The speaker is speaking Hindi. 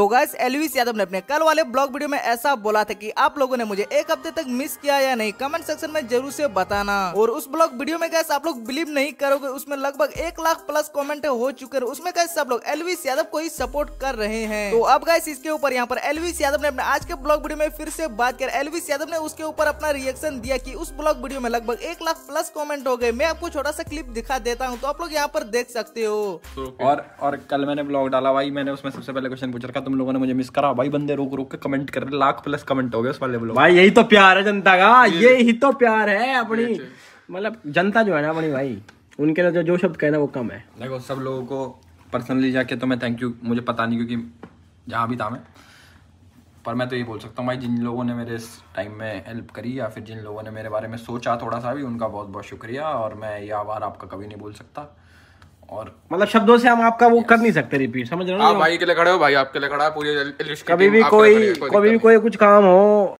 तो गैस एलविस यादव ने अपने कल वाले ब्लॉग वीडियो में ऐसा बोला था कि आप लोगों ने मुझे एक हफ्ते तक मिस किया या नहीं कमेंट सेक्शन में जरूर से बताना और उस ब्लॉग वीडियो में गैस आप लोग बिलीव नहीं करोगे उसमें लगभग एक लाख प्लस कॉमेंट हो चुके हैं उसमें गैस सब लोग एलविस यादव को ही सपोर्ट कर रहे हैं तो अब गैस इसके ऊपर यहाँ पर एलविस यादव ने अपने आज के ब्लॉग वीडियो में फिर से बात कर एलविस यादव ने उसके ऊपर अपना रिएक्शन दिया की उस ब्लॉग वीडियो में लगभग एक लाख प्लस कॉमेंट हो गए मैं आपको छोटा सा क्लिप दिखा देता हूँ तो आप लोग यहाँ पर देख सकते हो और कल मैंने ब्लॉग डाला भाई मैंने उसमें सबसे पहले क्वेश्चन पूछा तुम लोगों ने मुझे मिस करा भाई बंदे रोक रोक के कमेंट कर रहे लाख प्लस कमेंट हो गए उस वाले बोलो भाई यही तो प्यार है जनता का ये ही तो प्यार है अपनी मतलब जनता जो है ना अपनी भाई उनके ना जो जो शब्द कहना वो कम है देखो सब लोगों को पर्सनली जाके तो मैं थैंक यू मुझे पता नहीं क्योंकि जहाँ भी था मैं पर मैं तो ये बोल सकता हूँ भाई जिन लोगों ने मेरे इस टाइम में हेल्प करी या फिर जिन लोगों ने मेरे बारे में सोचा थोड़ा सा भी उनका बहुत बहुत शुक्रिया और मैं ये आभार आपका कभी नहीं बोल सकता और मतलब शब्दों से हम आपका वो कर नहीं सकते रिपीट समझ रहे हो आप भाई के लिए खड़े हो भाई आपके लिए खड़ा पूरी कभी भी कोई कभी भी कोई कुछ काम हो